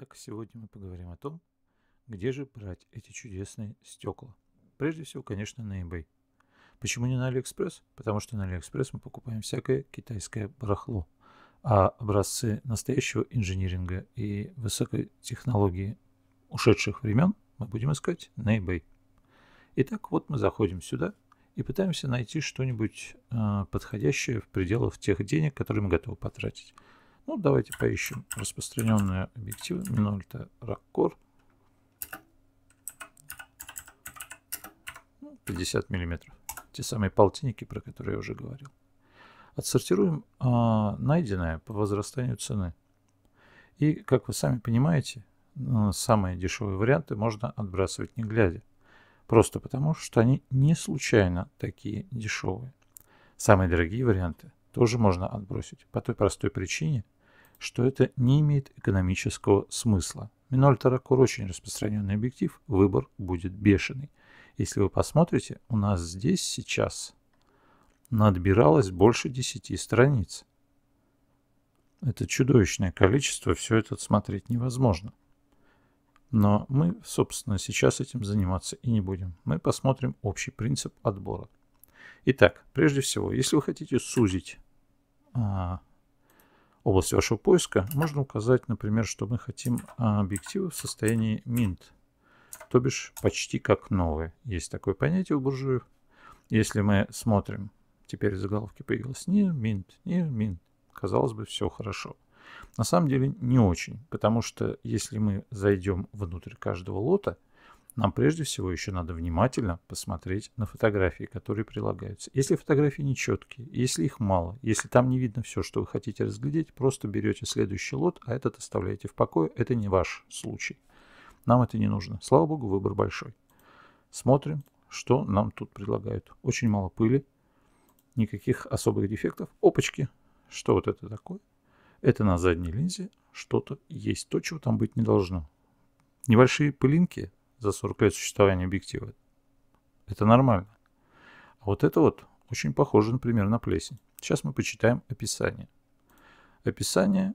Итак, сегодня мы поговорим о том, где же брать эти чудесные стекла. Прежде всего, конечно, на eBay. Почему не на AliExpress? Потому что на AliExpress мы покупаем всякое китайское барахло, а образцы настоящего инжиниринга и высокой технологии ушедших времен мы будем искать на eBay. Итак, вот мы заходим сюда и пытаемся найти что-нибудь э, подходящее в пределах тех денег, которые мы готовы потратить. Ну, давайте поищем распространенные объективы. Минольта Раккор. 50 ну, миллиметров. Те самые полтинники, про которые я уже говорил. Отсортируем а, найденное по возрастанию цены. И, как вы сами понимаете, э, самые дешевые варианты можно отбрасывать не глядя. Просто потому, что они не случайно такие дешевые. Самые дорогие варианты тоже можно отбросить по той простой причине, что это не имеет экономического смысла. Миноль Таракур очень распространенный объектив, выбор будет бешеный. Если вы посмотрите, у нас здесь сейчас надбиралось больше 10 страниц. Это чудовищное количество, все это смотреть невозможно. Но мы, собственно, сейчас этим заниматься и не будем. Мы посмотрим общий принцип отбора. Итак, прежде всего, если вы хотите сузить а, области вашего поиска можно указать, например, что мы хотим а, объективы в состоянии mint, то бишь почти как новые. Есть такое понятие у буржуев. Если мы смотрим, теперь в заголовке появилось не mint, не mint. Казалось бы, все хорошо. На самом деле не очень, потому что если мы зайдем внутрь каждого лота – нам прежде всего еще надо внимательно посмотреть на фотографии, которые прилагаются. Если фотографии нечеткие, если их мало, если там не видно все, что вы хотите разглядеть, просто берете следующий лот, а этот оставляете в покое. Это не ваш случай. Нам это не нужно. Слава богу, выбор большой. Смотрим, что нам тут предлагают. Очень мало пыли, никаких особых дефектов. Опачки, что вот это такое? Это на задней линзе что-то есть, то, чего там быть не должно. Небольшие пылинки, за 40 лет существования объектива. Это нормально. А вот это вот очень похоже, например, на плесень. Сейчас мы почитаем описание. Описание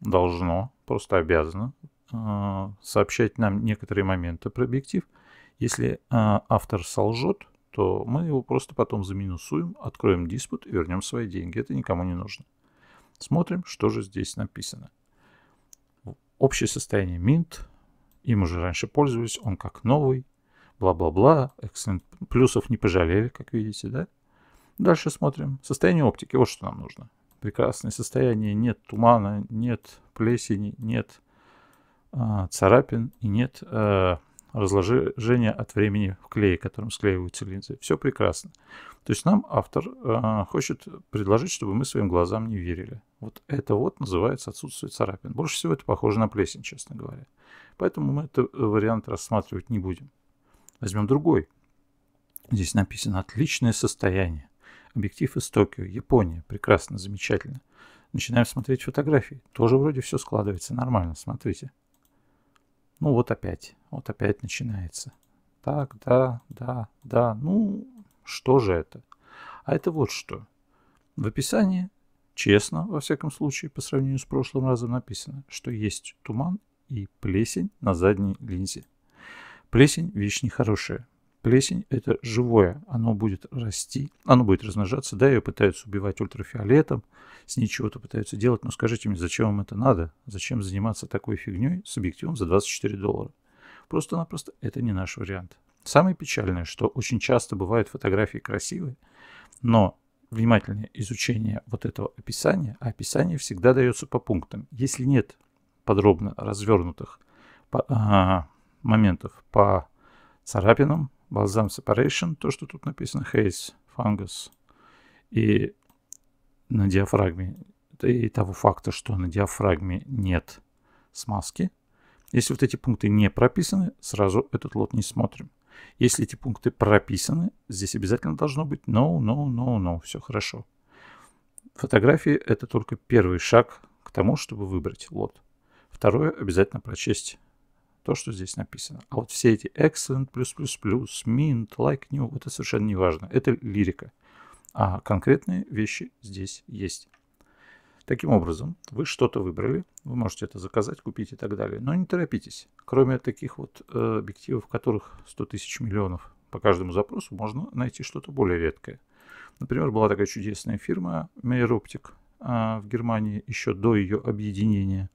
должно, просто обязано э, сообщать нам некоторые моменты про объектив. Если э, автор солжет, то мы его просто потом заминусуем, откроем диспут и вернем свои деньги. Это никому не нужно. Смотрим, что же здесь написано. Общее состояние Mint им уже раньше пользовались, он как новый, бла-бла-бла, плюсов не пожалели, как видите, да? Дальше смотрим. Состояние оптики, вот что нам нужно. Прекрасное состояние, нет тумана, нет плесени, нет э, царапин и нет э, разложения от времени в клее, которым склеиваются линзы. Все прекрасно. То есть нам автор э, хочет предложить, чтобы мы своим глазам не верили. Вот это вот называется отсутствие царапин. Больше всего это похоже на плесень, честно говоря. Поэтому мы этот э, вариант рассматривать не будем. Возьмем другой. Здесь написано «Отличное состояние». Объектив из Токио, Япония. Прекрасно, замечательно. Начинаем смотреть фотографии. Тоже вроде все складывается нормально, смотрите. Ну вот опять, вот опять начинается. Так, да, да, да. Ну, что же это? А это вот что. В описании честно, во всяком случае, по сравнению с прошлым разом написано, что есть туман и плесень на задней линзе. Плесень – вещь нехорошая. Плесень – это живое, оно будет расти, оно будет размножаться, да, ее пытаются убивать ультрафиолетом, с ней чего-то пытаются делать, но скажите мне, зачем вам это надо? Зачем заниматься такой фигней с объективом за 24 доллара? Просто-напросто это не наш вариант. Самое печальное, что очень часто бывают фотографии красивые, но внимательное изучение вот этого описания, а описание всегда дается по пунктам. Если нет подробно развернутых по, а, моментов по царапинам, Balsam Separation, то, что тут написано, Haze, Fungus, и на диафрагме, и того факта, что на диафрагме нет смазки, если вот эти пункты не прописаны, сразу этот лот не смотрим. Если эти пункты прописаны, здесь обязательно должно быть no, no, no, no. Все хорошо. Фотографии – это только первый шаг к тому, чтобы выбрать лот. Второе – обязательно прочесть то, что здесь написано. А вот все эти excellent, плюс, плюс, плюс, mint, like new – это совершенно не важно. Это лирика. А конкретные вещи здесь есть. Таким образом, вы что-то выбрали, вы можете это заказать, купить и так далее, но не торопитесь. Кроме таких вот э, объективов, которых 100 тысяч миллионов по каждому запросу, можно найти что-то более редкое. Например, была такая чудесная фирма Meyer Optic э, а, в Германии еще до ее объединения.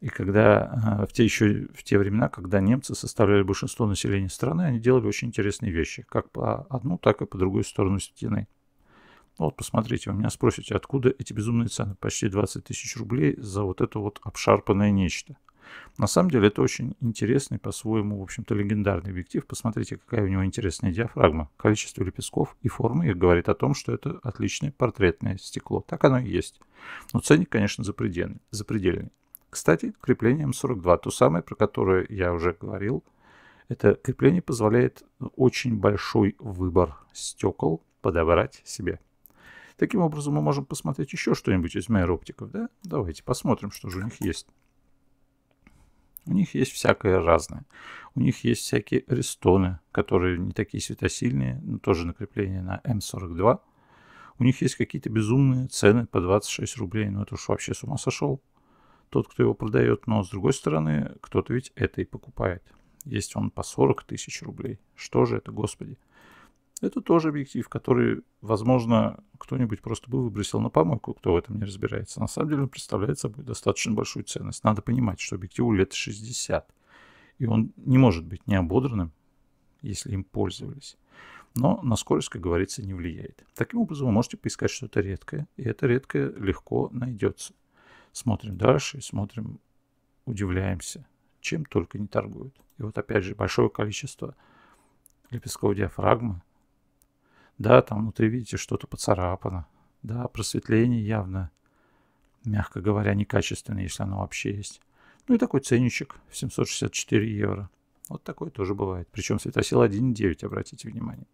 И когда э, в те еще в те времена, когда немцы составляли большинство населения страны, они делали очень интересные вещи, как по одну, так и по другую сторону стены. Вот, посмотрите, у меня спросите, откуда эти безумные цены? Почти 20 тысяч рублей за вот это вот обшарпанное нечто. На самом деле это очень интересный, по-своему, в общем-то, легендарный объектив. Посмотрите, какая у него интересная диафрагма. Количество лепестков и формы их говорит о том, что это отличное портретное стекло. Так оно и есть. Но ценник, конечно, запредельный. запредельный. Кстати, крепление М42, то самое, про которое я уже говорил, это крепление позволяет очень большой выбор стекол подобрать себе. Таким образом, мы можем посмотреть еще что-нибудь из Мейроптиков, да? Давайте посмотрим, что же у них есть. У них есть всякое разное. У них есть всякие рестоны, которые не такие светосильные, но тоже накрепление на М42. У них есть какие-то безумные цены по 26 рублей. Ну, это уж вообще с ума сошел. Тот, кто его продает. Но, с другой стороны, кто-то ведь это и покупает. Есть он по 40 тысяч рублей. Что же это, господи? Это тоже объектив, который, возможно, кто-нибудь просто бы выбросил на помойку, кто в этом не разбирается. На самом деле он представляет собой достаточно большую ценность. Надо понимать, что объективу лет 60, и он не может быть неободранным, если им пользовались. Но на скорость, как говорится, не влияет. Таким образом, вы можете поискать что-то редкое, и это редкое легко найдется. Смотрим дальше, смотрим, удивляемся, чем только не торгуют. И вот опять же, большое количество лепестков диафрагмы да, там внутри, видите, что-то поцарапано. Да, просветление явно, мягко говоря, некачественное, если оно вообще есть. Ну и такой ценничек 764 евро. Вот такое тоже бывает. Причем светосила 1.9, обратите внимание.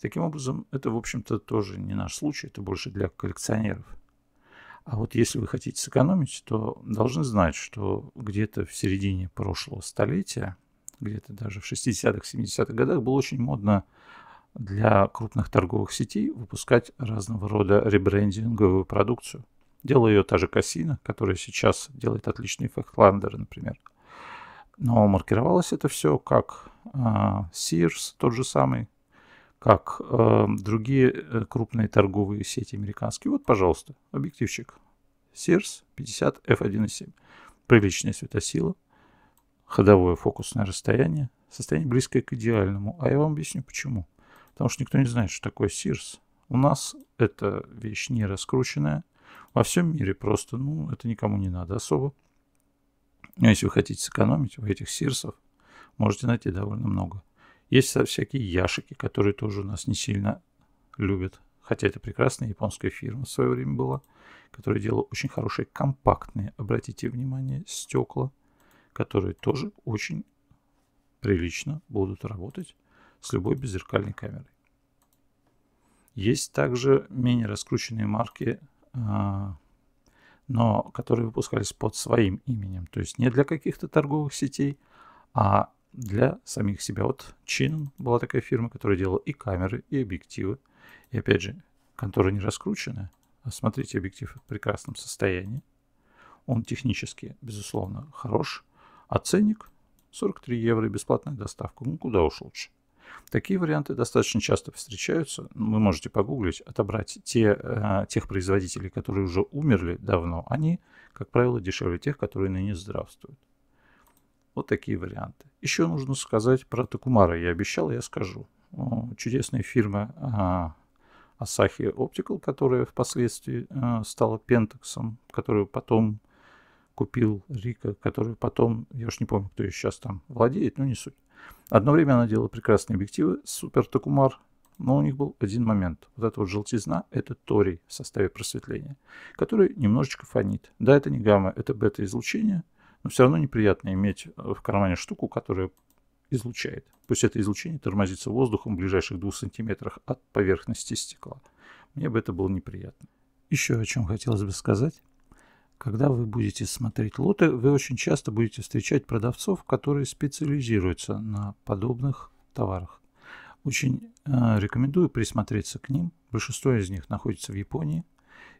Таким образом, это, в общем-то, тоже не наш случай, это больше для коллекционеров. А вот если вы хотите сэкономить, то должны знать, что где-то в середине прошлого столетия, где-то даже в 60-х, 70-х годах было очень модно для крупных торговых сетей выпускать разного рода ребрендинговую продукцию. Делала ее та же Кассина, которая сейчас делает отличные фэхтландеры, например. Но маркировалось это все как э, Sears, тот же самый, как э, другие э, крупные торговые сети американские. Вот, пожалуйста, объективчик. Sears 50 f1.7. Приличная светосила, ходовое фокусное расстояние, состояние близкое к идеальному. А я вам объясню почему потому что никто не знает, что такое сирс. У нас эта вещь не раскрученная. Во всем мире просто, ну, это никому не надо особо. Но если вы хотите сэкономить, у этих Сирсов можете найти довольно много. Есть всякие яшики, которые тоже у нас не сильно любят. Хотя это прекрасная японская фирма в свое время была, которая делала очень хорошие компактные, обратите внимание, стекла, которые тоже очень прилично будут работать с любой беззеркальной камерой. Есть также менее раскрученные марки, а, но которые выпускались под своим именем. То есть не для каких-то торговых сетей, а для самих себя. Вот Chinon была такая фирма, которая делала и камеры, и объективы. И опять же, контора не раскручена. А смотрите, объектив в прекрасном состоянии. Он технически, безусловно, хорош. А ценник 43 евро и бесплатная доставка. Ну, куда уж лучше. Такие варианты достаточно часто встречаются. Вы можете погуглить, отобрать те, э, тех производителей, которые уже умерли давно. Они, как правило, дешевле тех, которые ныне здравствуют. Вот такие варианты. Еще нужно сказать про Токумара, Я обещал, я скажу. Чудесная фирма а, Asahi Optical, которая впоследствии а, стала Пентаксом, которую потом купил Рика, которую потом, я уж не помню, кто ее сейчас там владеет, но не суть. Одно время она делала прекрасные объективы, супер Токумар, но у них был один момент. Вот эта вот желтизна – это торий в составе просветления, который немножечко фонит. Да, это не гамма, это бета-излучение, но все равно неприятно иметь э, в кармане штуку, которая излучает. Пусть это излучение тормозится воздухом в ближайших двух сантиметрах от поверхности стекла. Мне бы это было неприятно. Еще о чем хотелось бы сказать. Когда вы будете смотреть лоты, вы очень часто будете встречать продавцов, которые специализируются на подобных товарах. Очень э, рекомендую присмотреться к ним. Большинство из них находится в Японии.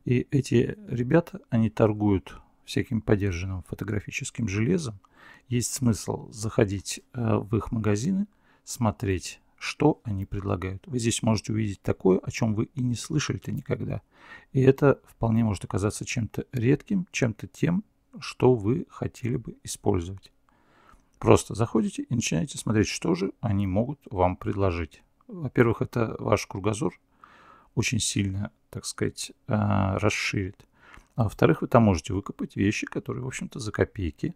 И эти ребята, они торгуют всяким подержанным фотографическим железом. Есть смысл заходить э, в их магазины, смотреть что они предлагают. Вы здесь можете увидеть такое, о чем вы и не слышали-то никогда. И это вполне может оказаться чем-то редким, чем-то тем, что вы хотели бы использовать. Просто заходите и начинаете смотреть, что же они могут вам предложить. Во-первых, это ваш кругозор очень сильно, так сказать, э, расширит. А во-вторых, вы там можете выкопать вещи, которые, в общем-то, за копейки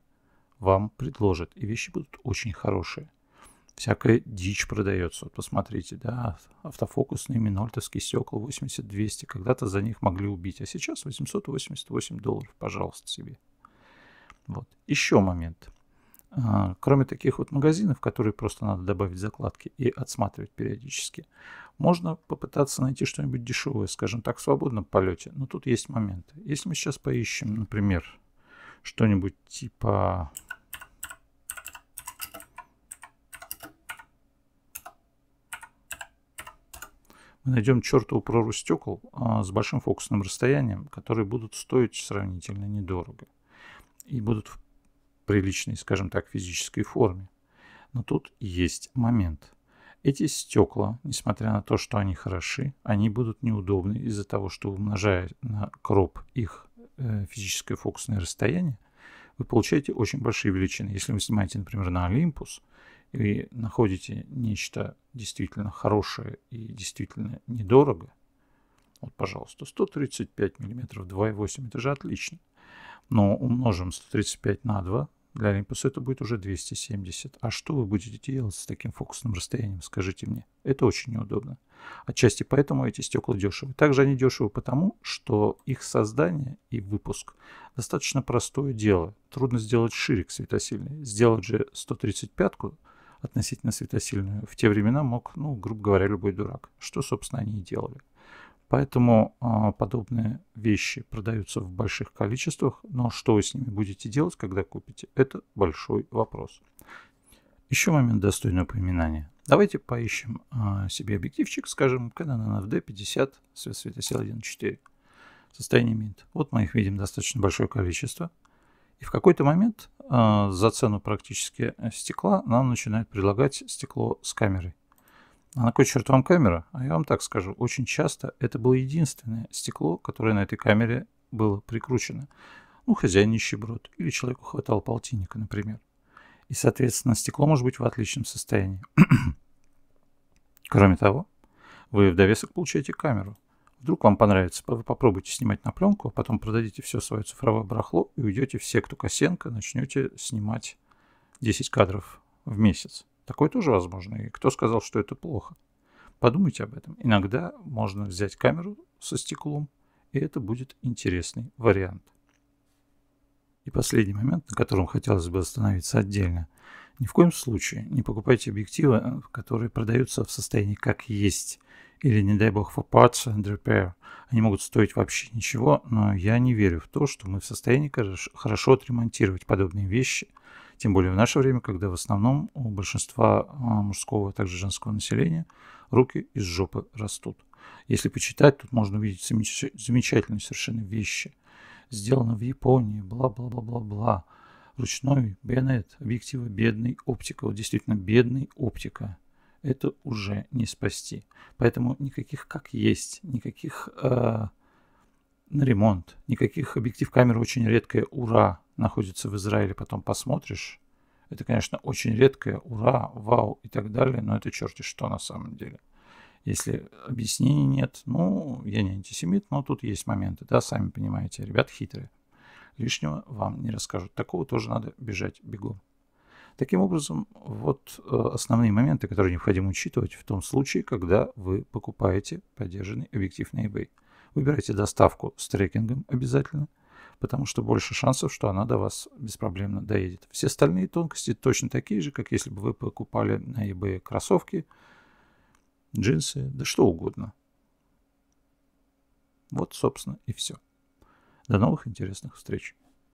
вам предложат. И вещи будут очень хорошие всякая дичь продается. Вот посмотрите, да, автофокусные минольтовские стекла 80-200, когда-то за них могли убить, а сейчас 888 долларов, пожалуйста, себе. Вот. Еще момент. А, кроме таких вот магазинов, которые просто надо добавить закладки и отсматривать периодически, можно попытаться найти что-нибудь дешевое, скажем так, в свободном полете. Но тут есть момент. Если мы сейчас поищем, например, что-нибудь типа мы найдем чертову прору стекол а, с большим фокусным расстоянием, которые будут стоить сравнительно недорого и будут в приличной, скажем так, физической форме. Но тут есть момент. Эти стекла, несмотря на то, что они хороши, они будут неудобны из-за того, что умножая на кроп их э, физическое фокусное расстояние, вы получаете очень большие величины. Если вы снимаете, например, на Олимпус и находите нечто действительно хорошее и действительно недорого, вот, пожалуйста, 135 мм 2,8, это же отлично. Но умножим 135 на 2, для Olympus это будет уже 270. А что вы будете делать с таким фокусным расстоянием, скажите мне? Это очень неудобно. Отчасти поэтому эти стекла дешевы. Также они дешевы потому, что их создание и выпуск достаточно простое дело. Трудно сделать ширик светосильный. Сделать же 135-ку относительно светосильную, в те времена мог, ну, грубо говоря, любой дурак, что, собственно, они и делали. Поэтому э, подобные вещи продаются в больших количествах, но что вы с ними будете делать, когда купите, это большой вопрос. Еще момент достойный упоминания. Давайте поищем э, себе объективчик, скажем, Canon NFD 50 светосил 1.4. Состояние минт. Вот мы их видим достаточно большое количество. И в какой-то момент э, за цену практически э, стекла нам начинают предлагать стекло с камерой. А на какой черт вам камера? А я вам так скажу, очень часто это было единственное стекло, которое на этой камере было прикручено. Ну, хозяин нищеброд или человеку хватал полтинника, например. И, соответственно, стекло может быть в отличном состоянии. Кроме того, вы в довесок получаете камеру – Вдруг вам понравится, вы попробуйте снимать на пленку, а потом продадите все свое цифровое барахло и уйдете в секту Косенко, начнете снимать 10 кадров в месяц. Такое тоже возможно, и кто сказал, что это плохо? Подумайте об этом. Иногда можно взять камеру со стеклом, и это будет интересный вариант. И последний момент, на котором хотелось бы остановиться отдельно. Ни в коем случае не покупайте объективы, э, которые продаются в состоянии как есть, или, не дай бог, попаться, repair. Они могут стоить вообще ничего, но я не верю в то, что мы в состоянии хорошо отремонтировать подобные вещи. Тем более в наше время, когда в основном у большинства а, мужского, а также женского населения руки из жопы растут. Если почитать, тут можно увидеть замеч... замечательные совершенно вещи. Сделано в Японии, бла-бла-бла-бла-бла. Ручной Беннет, объективы бедный, оптика. Вот действительно бедный оптика это уже не спасти. Поэтому никаких как есть, никаких э, на ремонт, никаких объектив камеры очень редкое ура находится в Израиле, потом посмотришь. Это, конечно, очень редкое ура, вау и так далее, но это черти что на самом деле. Если объяснений нет, ну, я не антисемит, но тут есть моменты, да, сами понимаете, ребят хитрые. Лишнего вам не расскажут. Такого тоже надо бежать бегом. Таким образом, вот э, основные моменты, которые необходимо учитывать в том случае, когда вы покупаете поддержанный объектив на eBay. Выбирайте доставку с трекингом обязательно, потому что больше шансов, что она до вас беспроблемно доедет. Все остальные тонкости точно такие же, как если бы вы покупали на eBay кроссовки, джинсы, да что угодно. Вот, собственно, и все. До новых интересных встреч!